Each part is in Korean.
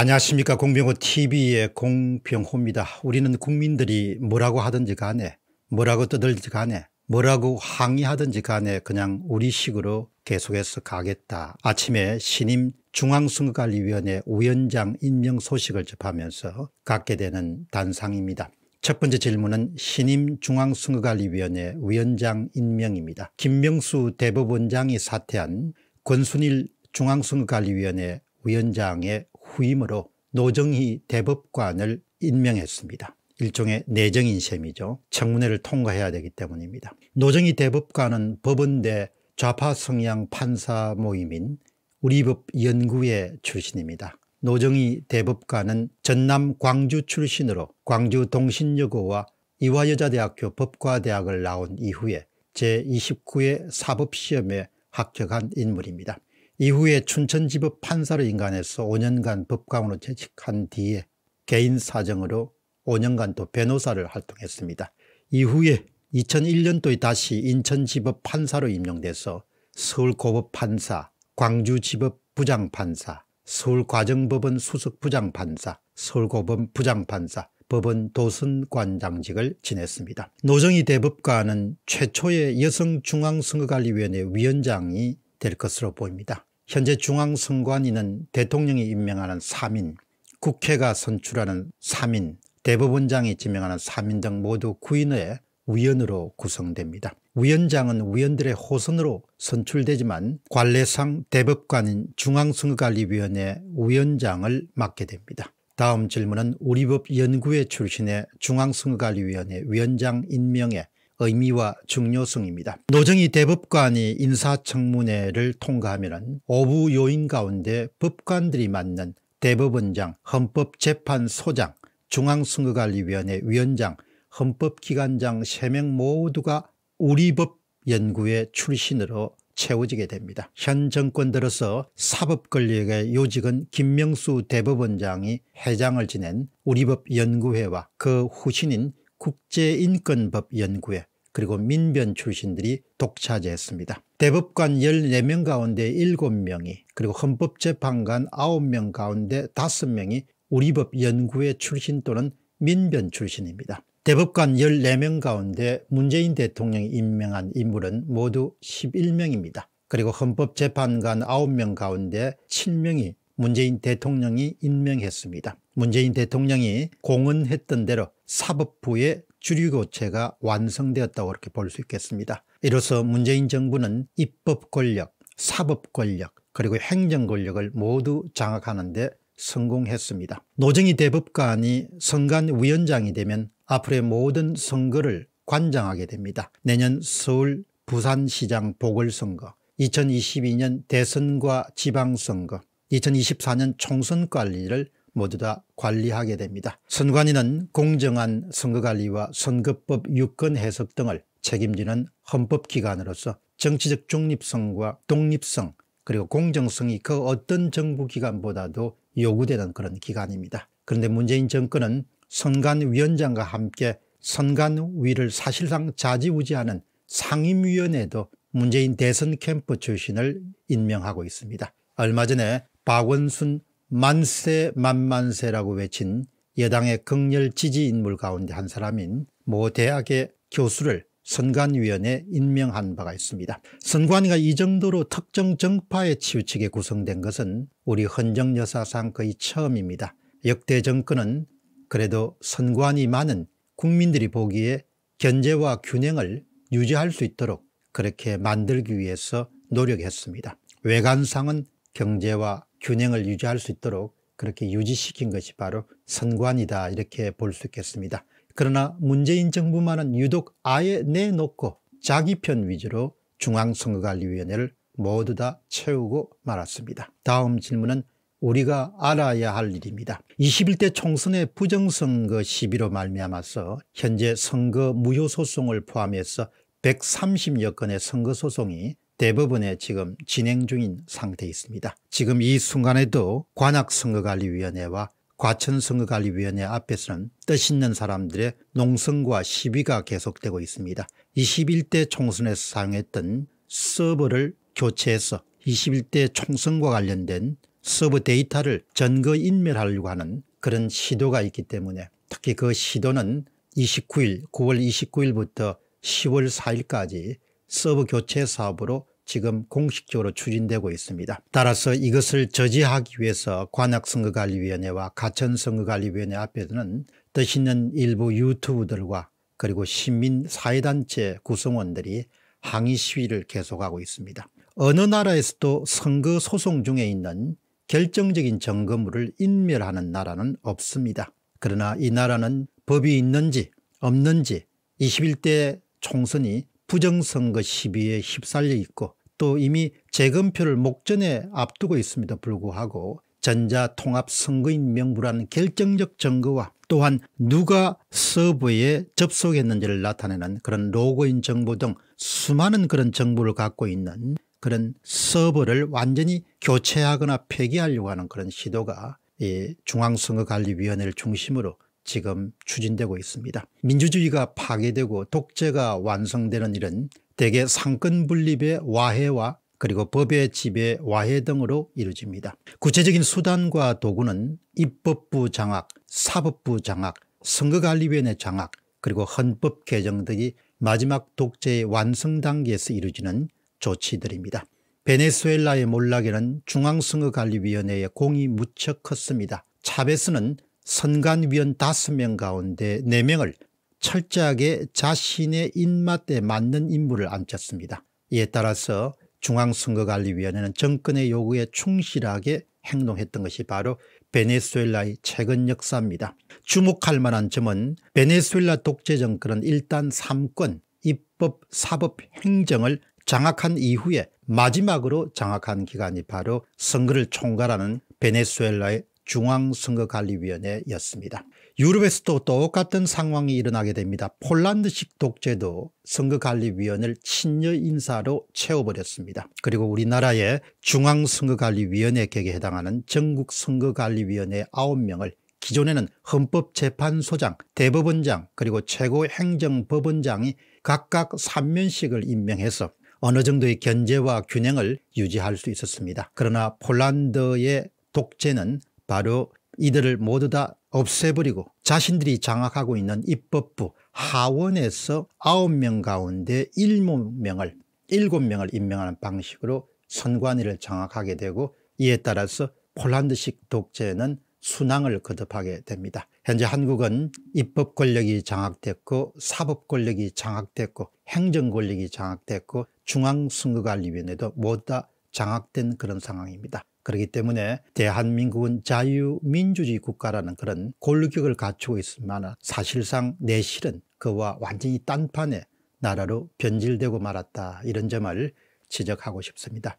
안녕하십니까 공병호 tv의 공병호입니다. 우리는 국민들이 뭐라고 하든지 간에 뭐라고 떠들지 간에 뭐라고 항의하든지 간에 그냥 우리 식으로 계속해서 가겠다. 아침에 신임 중앙선거관리위원회 위원장 임명 소식을 접하면서 갖게 되는 단상입니다. 첫 번째 질문은 신임 중앙선거관리위원회 위원장 임명입니다. 김명수 대법원장이 사퇴한 권순일 중앙선거관리위원회 위원장의 후임으로 노정희 대법관을 임명했습니다. 일종의 내정인 셈이죠. 청문회를 통과해야 되기 때문입니다. 노정희 대법관은 법원대 좌파 성향 판사 모임인 우리법 연구회 출신입니다. 노정희 대법관은 전남 광주 출신으로 광주 동신여고와 이화여자대학교 법과대학을 나온 이후에 제29회 사법시험에 합격한 인물입니다. 이후에 춘천지법 판사로 임관해서 5년간 법관으로 재직한 뒤에 개인 사정으로 5년간 또 변호사를 활동했습니다. 이후에 2001년도에 다시 인천지법 판사로 임명돼서 서울고법 판사, 광주지법 부장판사, 서울과정법원 수석부장판사, 서울고법 부장판사, 법원 도선관장직을 지냈습니다. 노정희 대법관은 최초의 여성중앙선거관리위원회 위원장이 될 것으로 보입니다. 현재 중앙선관위는 대통령이 임명하는 3인, 국회가 선출하는 3인, 대법원장이 지명하는 3인 등 모두 9인의 위원으로 구성됩니다. 위원장은 위원들의 호선으로 선출되지만 관례상 대법관인 중앙선거관리위원회 위원장을 맡게 됩니다. 다음 질문은 우리법 연구회 출신의 중앙선거관리위원회 위원장 임명에 의미와 중요성입니다. 노정희 대법관이 인사청문회를 통과하면 오부 요인 가운데 법관들이 맡는 대법원장, 헌법재판소장, 중앙선거관리위원회 위원장, 헌법기관장 3명 모두가 우리법 연구의 출신으로 채워지게 됩니다. 현 정권 들어서 사법권력의 요직은 김명수 대법원장이 회장을 지낸 우리법연구회와 그 후신인 국제인권법연구회 그리고 민변 출신들이 독차지했습니다. 대법관 14명 가운데 7명이 그리고 헌법재판관 9명 가운데 5명이 우리법 연구회 출신 또는 민변 출신입니다. 대법관 14명 가운데 문재인 대통령이 임명한 인물은 모두 11명입니다. 그리고 헌법재판관 9명 가운데 7명이 문재인 대통령이 임명했습니다. 문재인 대통령이 공언했던 대로 사법부의 주류교체가 완성되었다고 이렇게 볼 수 있겠습니다. 이로써 문재인 정부는 입법 권력, 사법 권력, 그리고 행정 권력을 모두 장악하는데 성공했습니다. 노정희 대법관이 선관 위원장이 되면 앞으로의 모든 선거를 관장하게 됩니다. 내년 서울 부산시장 보궐선거 2022년 대선과 지방선거 2024년 총선 관리를 모두 다 관리하게 됩니다. 선관위는 공정한 선거관리와 선거법 유권 해석 등을 책임지는 헌법기관으로서 정치적 중립성과 독립성 그리고 공정성이 그 어떤 정부기관보다도 요구되는 그런 기관입니다. 그런데 문재인 정권은 선관위원장과 함께 선관위를 사실상 자지우지하는 상임위원회도 문재인 대선 캠프 출신을 임명하고 있습니다. 얼마 전에 박원순 만세 만만세라고 외친 여당의 극렬 지지인물 가운데 한 사람인 모 대학의 교수를 선관위원회 임명한 바가 있습니다. 선관위가 이 정도로 특정 정파에 치우치게 구성된 것은 우리 헌정 여사상 거의 처음입니다. 역대 정권은 그래도 선관위만은 국민들이 보기에 견제와 균형을 유지할 수 있도록 그렇게 만들기 위해서 노력했습니다. 외관상은 경제와 균형을 유지할 수 있도록 그렇게 유지시킨 것이 바로 선관이다 이렇게 볼 수 있겠습니다. 그러나 문재인 정부만은 유독 아예 내놓고 자기 편 위주로 중앙선거관리위원회를 모두 다 채우고 말았습니다. 다음 질문은 우리가 알아야 할 일입니다. 21대 총선의 부정선거 시비로 말미암아서 현재 선거 무효소송을 포함해서 130여 건의 선거소송이 대법원에 지금 진행 중인 상태에 있습니다. 지금 이 순간에도 관악선거관리위원회와 과천선거관리위원회 앞에서는 뜻있는 사람들의 농성과 시위가 계속되고 있습니다. 21대 총선에서 사용했던 서버를 교체해서 21대 총선과 관련된 서버 데이터를 전거 인멸하려고 하는 그런 시도가 있기 때문에 특히 그 시도는 29일 9월 29일부터 10월 4일까지 서버 교체 사업으로 지금 공식적으로 추진되고 있습니다. 따라서 이것을 저지하기 위해서 관악선거관리위원회와 가천선거관리위원회 앞에서는 뜻 있는 일부 유튜브들과 그리고 시민사회단체 구성원들이 항의 시위를 계속하고 있습니다. 어느 나라에서도 선거 소송 중에 있는 결정적인 점검물을 인멸하는 나라는 없습니다. 그러나 이 나라는 법이 있는지 없는지 21대 총선이 부정선거 시비에 휩쓸려 있고 또 이미 재검표를 목전에 앞두고 있습니다 불구하고 전자통합선거인 명부라는 결정적 증거와 또한 누가 서버에 접속했는지를 나타내는 그런 로그인 정보 등 수많은 그런 정보를 갖고 있는 그런 서버를 완전히 교체하거나 폐기하려고 하는 그런 시도가 이 중앙선거관리위원회를 중심으로 지금 추진되고 있습니다. 민주주의가 파괴되고 독재가 완성되는 일은 대개 상권 분립의 와해와 그리고 법의 지배 와해 등으로 이루어집니다. 구체적인 수단과 도구는 입법부 장악, 사법부 장악, 선거관리위원회 장악, 그리고 헌법 개정 등이 마지막 독재의 완성 단계에서 이루어지는 조치들입니다. 베네수엘라의 몰락에는 중앙선거관리위원회의 공이 무척 컸습니다. 차베스는 선관위원 5명 가운데 4명을 철저하게 자신의 입맛에 맞는 인물을 앉혔습니다. 이에 따라서 중앙선거관리위원회는 정권의 요구에 충실하게 행동했던 것이 바로 베네수엘라의 최근 역사입니다. 주목할 만한 점은 베네수엘라 독재 정권은 일단 3권 입법, 사법, 행정을 장악한 이후에 마지막으로 장악한 기간이 바로 선거를 총괄하는 베네수엘라의 중앙선거관리위원회였습니다. 유럽에서도 똑같은 상황이 일어나게 됩니다. 폴란드식 독재도 선거관리위원회를 친여 인사로 채워버렸습니다. 그리고 우리나라의 중앙선거관리위원회 격에 해당하는 전국선거관리위원회 9명을 기존에는 헌법재판소장, 대법원장 그리고 최고행정법원장이 각각 3면씩을 임명해서 어느 정도의 견제와 균형을 유지할 수 있었습니다. 그러나 폴란드의 독재는 바로 이들을 모두 다 없애버리고 자신들이 장악하고 있는 입법부 하원에서 9명 가운데 7명을 7명을 임명하는 방식으로 선관위를 장악하게 되고 이에 따라서 폴란드식 독재는 순항을 거듭하게 됩니다. 현재 한국은 입법 권력이 장악됐고 사법 권력이 장악됐고 행정 권력이 장악됐고 중앙선거관리위원회도 모두 다 장악된 그런 상황입니다. 그렇기 때문에 대한민국은 자유민주주의 국가라는 그런 골격을 갖추고 있지만 사실상 내실은 그와 완전히 딴판의 나라로 변질되고 말았다 이런 점을 지적하고 싶습니다.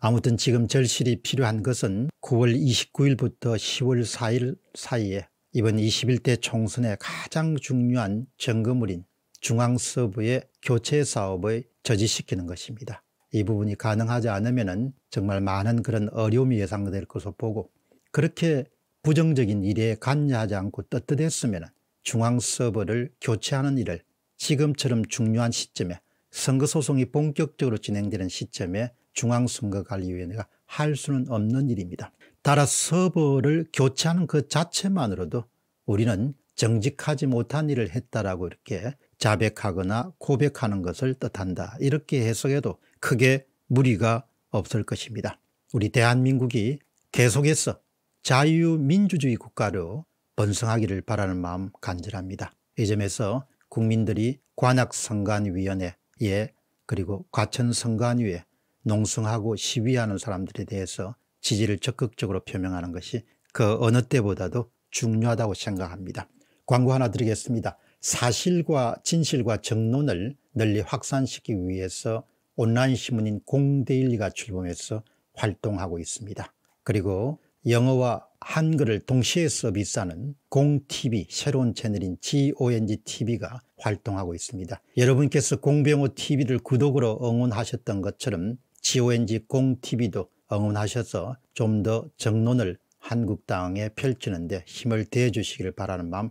아무튼 지금 절실히 필요한 것은 9월 29일부터 10월 4일 사이에 이번 21대 총선의 가장 중요한 점검물인 중앙서부의 교체 사업을 저지시키는 것입니다. 이 부분이 가능하지 않으면 정말 많은 그런 어려움이 예상될 것으로 보고 그렇게 부정적인 일에 관여하지 않고 떳떳했으면 중앙 서버를 교체하는 일을 지금처럼 중요한 시점에 선거소송이 본격적으로 진행되는 시점에 중앙선거관리위원회가 할 수는 없는 일입니다. 따라 서버를 교체하는 그 자체만으로도 우리는 정직하지 못한 일을 했다라고 이렇게 자백하거나 고백하는 것을 뜻한다. 이렇게 해석해도 크게 무리가 없을 것입니다. 우리 대한민국이 계속해서 자유민주주의 국가로 번성하기를 바라는 마음 간절합니다. 이 점에서 국민들이 관악선관위원회에 예, 그리고 과천선관위에 농성하고 시위하는 사람들에 대해서 지지를 적극적으로 표명하는 것이 그 어느 때보다도 중요하다고 생각합니다. 광고 하나 드리겠습니다. 사실과 진실과 정론을 널리 확산시키기 위해서 온라인 신문인 공데일리가 출범해서 활동하고 있습니다. 그리고 영어와 한글을 동시에 서비스하는 공TV 새로운 채널인 GONGTV가 활동하고 있습니다. 여러분께서 공병호TV를 구독으로 응원하셨던 것처럼 GONG 공TV도 응원하셔서 좀 더 정론을 한국 당에 펼치는 데 힘을 대주시길 바라는 마음